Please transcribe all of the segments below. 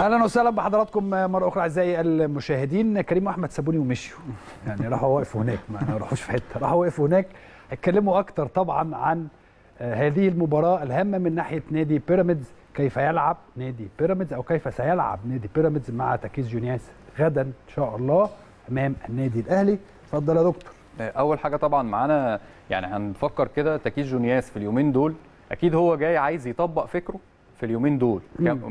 اهلا وسهلا بحضراتكم مره اخرى اعزائي المشاهدين كريم واحمد سابوني ومشيوا يعني راحوا وقفوا هناك ما راحوش في حته راحوا وقفوا هناك اتكلموا اكتر طبعا عن آه، هذه المباراه الهامه من ناحيه نادي بيراميدز كيف يلعب نادي بيراميدز او كيف سيلعب نادي بيراميدز مع تركيز جونياس غدا ان شاء الله امام النادي الاهلي اتفضل يا دكتور آه، اول حاجه طبعا معانا يعني هنفكر كده تركيز جونياس في اليومين دول اكيد هو جاي عايز يطبق فكره في اليومين دول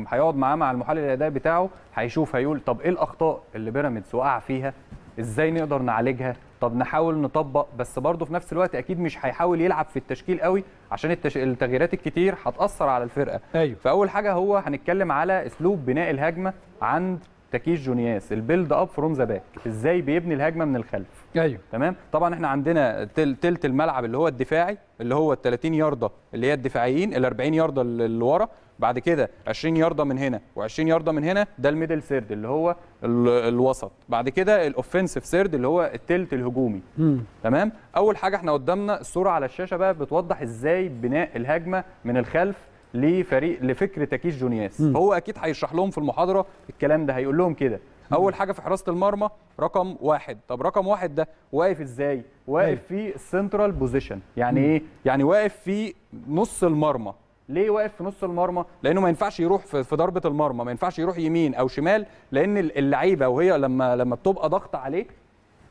هيقعد معاه مع المحلل الاداء بتاعه هيشوف هيقول طب ايه الاخطاء اللي بيراميدز وقع فيها ازاي نقدر نعالجها طب نحاول نطبق بس برضه في نفس الوقت اكيد مش هيحاول يلعب في التشكيل قوي عشان التش... التغييرات الكتير هتاثر على الفرقه أيوه. فاول حاجه هو هنتكلم على اسلوب بناء الهجمه عند تكيش جونياس البيلد اب فروم ذا باك ازاي بيبني الهجمه من الخلف ايوه تمام طبعا احنا عندنا تلت الملعب اللي هو الدفاعي اللي هو ال 30 يارده اللي هي الدفاعيين ال 40 يارده اللي ورا بعد كده 20 يارده من هنا و20 يارده من هنا ده الميدل سيرد اللي هو ال الوسط بعد كده الاوفنسيف سيرد اللي هو التلت الهجومي م. تمام اول حاجه احنا قدامنا الصوره على الشاشه بقى بتوضح ازاي بناء الهجمه من الخلف لفريق لفكر تكيس جونياس فهو اكيد هيشرح لهم في المحاضره الكلام ده هيقول لهم كده اول حاجه في حراسه المرمى رقم واحد طب رقم واحد ده واقف ازاي واقف أيوه. في السنترال بوزيشن يعني ايه يعني واقف في نص المرمى ليه واقف في نص المرمى لانه ما ينفعش يروح في ضربه المرمى ما ينفعش يروح يمين او شمال لان اللعيبه وهي لما لما بتبقى ضغط عليه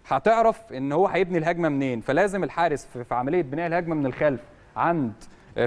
هتعرف ان هو هيبني الهجمه منين فلازم الحارس في عمليه بناء الهجمه من الخلف عند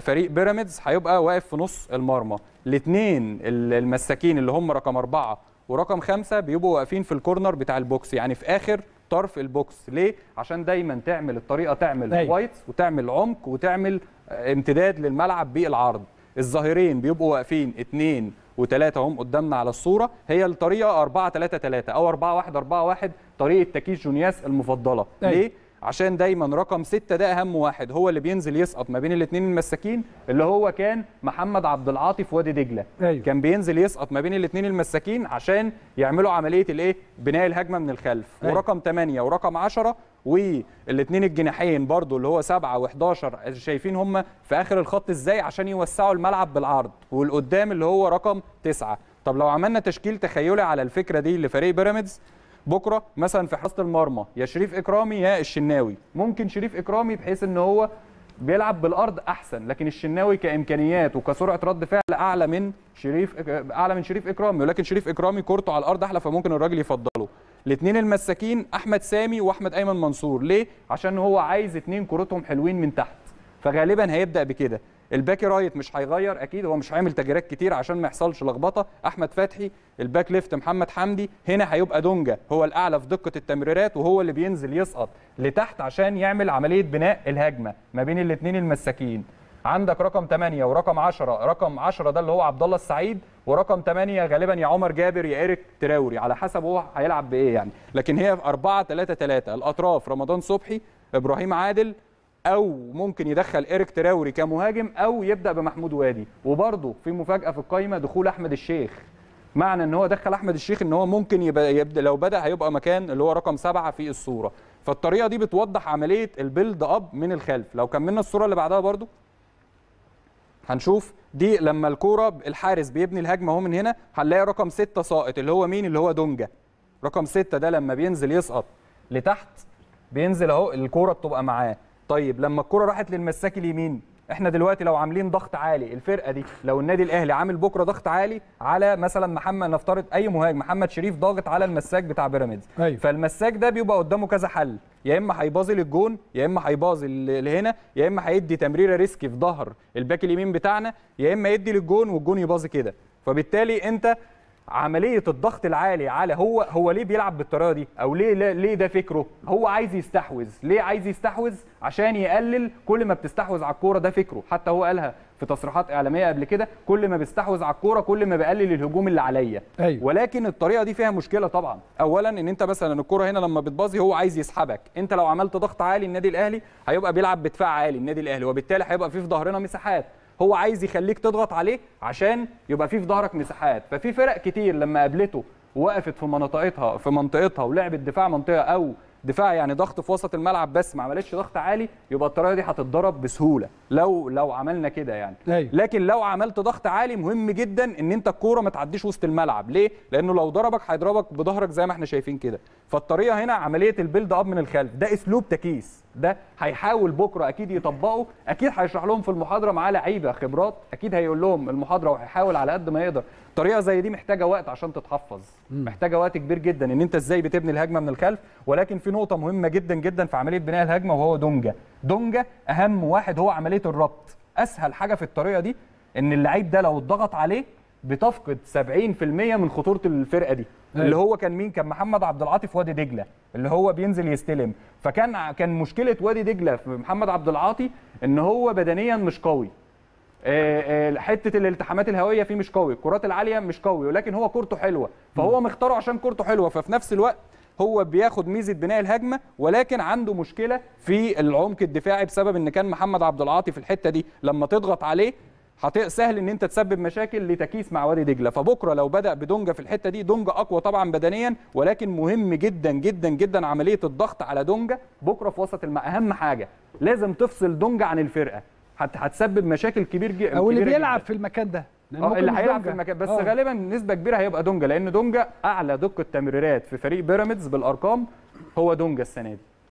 فريق بيراميدز هيبقى واقف في نص المرمى الاثنين المساكين اللي هم رقم أربعة ورقم خمسة بيبقوا واقفين في الكورنر بتاع البوكس يعني في آخر طرف البوكس ليه عشان دايما تعمل الطريقه تعمل أيوة. وتعمل عمق وتعمل امتداد للملعب بالعرض الظاهرين بيبقوا واقفين اثنين وثلاثة هم قدامنا على الصورة هي الطريقة 4 3 3 أو 4 1 4 1 طريقة تكيس جونياس المفضلة أيوة. ليه؟ عشان دايما رقم ستة ده اهم واحد هو اللي بينزل يسقط ما بين الاثنين المساكين اللي هو كان محمد عبد العاطي في وادي دجله أيوه. كان بينزل يسقط ما بين الاثنين المساكين عشان يعملوا عمليه الايه بناء الهجمه من الخلف أيوه. ورقم 8 ورقم 10 والاثنين الجناحين برضو اللي هو 7 و11 شايفين هم في اخر الخط ازاي عشان يوسعوا الملعب بالعرض والقدام اللي هو رقم 9 طب لو عملنا تشكيل تخيلي على الفكره دي لفريق بيراميدز بكره مثلا في حراسه المرمى يا شريف اكرامي يا الشناوي ممكن شريف اكرامي بحيث ان هو بيلعب بالارض احسن لكن الشناوي كامكانيات وكسرعه رد فعل اعلى من شريف اعلى من شريف اكرامي ولكن شريف اكرامي كورته على الارض احلى فممكن الراجل يفضله الاثنين المساكين احمد سامي واحمد ايمن منصور ليه عشان هو عايز اثنين كورتهم حلوين من تحت فغالبا هيبدا بكده الباك رايت مش هيغير اكيد هو مش هيعمل تغييرات كتير عشان ما يحصلش لخبطه احمد فتحي الباك ليفت محمد حمدي هنا هيبقى دونجا هو الاعلى في دقه التمريرات وهو اللي بينزل يسقط لتحت عشان يعمل عمليه بناء الهجمه ما بين الاثنين المساكين عندك رقم 8 ورقم 10 رقم 10 ده اللي هو عبد الله السعيد ورقم 8 غالبا يا عمر جابر يا ايريك تراوري على حسب هو هيلعب بايه يعني لكن هي 4 3 3 الاطراف رمضان صبحي ابراهيم عادل او ممكن يدخل ايريك تراوري كمهاجم او يبدا بمحمود وادي وبرده في مفاجاه في القايمه دخول احمد الشيخ معنى ان هو دخل احمد الشيخ ان هو ممكن يبدا لو بدا هيبقى مكان اللي هو رقم سبعه في الصوره فالطريقه دي بتوضح عمليه البيلد اب من الخلف لو كملنا الصوره اللي بعدها برده هنشوف دي لما الكوره الحارس بيبني الهجمه اهو من هنا هنلاقي رقم ستة ساقط اللي هو مين اللي هو دونجا رقم ستة ده لما بينزل يسقط لتحت بينزل اهو الكوره بتبقى معاه طيب لما الكره راحت للمساك اليمين احنا دلوقتي لو عاملين ضغط عالي الفرقه دي لو النادي الاهلي عامل بكره ضغط عالي على مثلا محمد نفترض اي مهاجم محمد شريف ضاغط على المساك بتاع بيراميدز أيوة. فالمساك ده بيبقى قدامه كذا حل يا اما هيباظي للجون يا اما هيباظي لهنا يا اما هيدي تمريره ريسكي في ظهر الباك اليمين بتاعنا يا اما يدي للجون والجون يباظي كده فبالتالي انت عمليه الضغط العالي على هو هو ليه بيلعب بالطريقه دي او ليه ليه ده فكره هو عايز يستحوذ ليه عايز يستحوذ عشان يقلل كل ما بتستحوذ على الكوره ده فكره حتى هو قالها في تصريحات اعلاميه قبل كده كل ما بستحوذ على الكوره كل ما بقلل الهجوم اللي عليا أيوة. ولكن الطريقه دي فيها مشكله طبعا اولا ان انت مثلا الكوره هنا لما بتباظي هو عايز يسحبك انت لو عملت ضغط عالي النادي الاهلي هيبقى بيلعب بدفاع عالي النادي الاهلي وبالتالي هيبقى في في ظهرنا مساحات هو عايز يخليك تضغط عليه عشان يبقى فيه في ظهرك مساحات ففي فرق كتير لما قابلته وقفت في منطقتها في منطقتها ولعبت دفاع منطقه او دفاع يعني ضغط في وسط الملعب بس ما عملتش ضغط عالي يبقى الطريقه دي هتتضرب بسهوله لو لو عملنا كده يعني أيوة. لكن لو عملت ضغط عالي مهم جدا ان انت الكوره ما تعديش وسط الملعب ليه لانه لو ضربك هيضربك بظهرك زي ما احنا شايفين كده فالطريقه هنا عمليه البيلد اب من الخلف ده اسلوب تكيس ده هيحاول بكره اكيد يطبقه اكيد هيشرح لهم في المحاضره معاه لعيبه خبرات اكيد هيقول لهم المحاضره وهيحاول على قد ما يقدر طريقه زي دي محتاجه وقت عشان تتحفظ محتاجه وقت كبير جدا ان انت ازاي بتبني الهجمه من الخلف ولكن في نقطه مهمه جدا جدا في عمليه بناء الهجمه وهو دونجا دونجا اهم واحد هو عمليه الربط اسهل حاجه في الطريقه دي ان اللعيب ده لو اتضغط عليه بتفقد 70% من خطوره الفرقه دي أيوة. اللي هو كان مين كان محمد عبد العاطي في وادي دجله اللي هو بينزل يستلم فكان كان مشكله وادي دجله في محمد عبد العاطي ان هو بدنيا مش قوي آه، آه، حته الالتحامات الهوائيه فيه مش قوي الكرات العاليه مش قوي ولكن هو كورته حلوه فهو مختاره عشان كورته حلوه ففي نفس الوقت هو بياخد ميزه بناء الهجمه ولكن عنده مشكله في العمق الدفاعي بسبب ان كان محمد عبد العاطي في الحته دي لما تضغط عليه سهل ان انت تسبب مشاكل لتكيس مع وادي دجله فبكره لو بدا بدونجا في الحته دي دونجا اقوى طبعا بدنيا ولكن مهم جدا جدا جدا عمليه الضغط على دونجا بكره في وسط الماء اهم حاجه لازم تفصل دونجا عن الفرقه هت... هتسبب مشاكل كبير جدا او اللي بيلعب جداً. في المكان ده اه اللي هيلعب في المكان بس أوه. غالبا نسبه كبيره هيبقى دونجا لان دونجا اعلى دقه تمريرات في فريق بيراميدز بالارقام هو دونجا السنه دي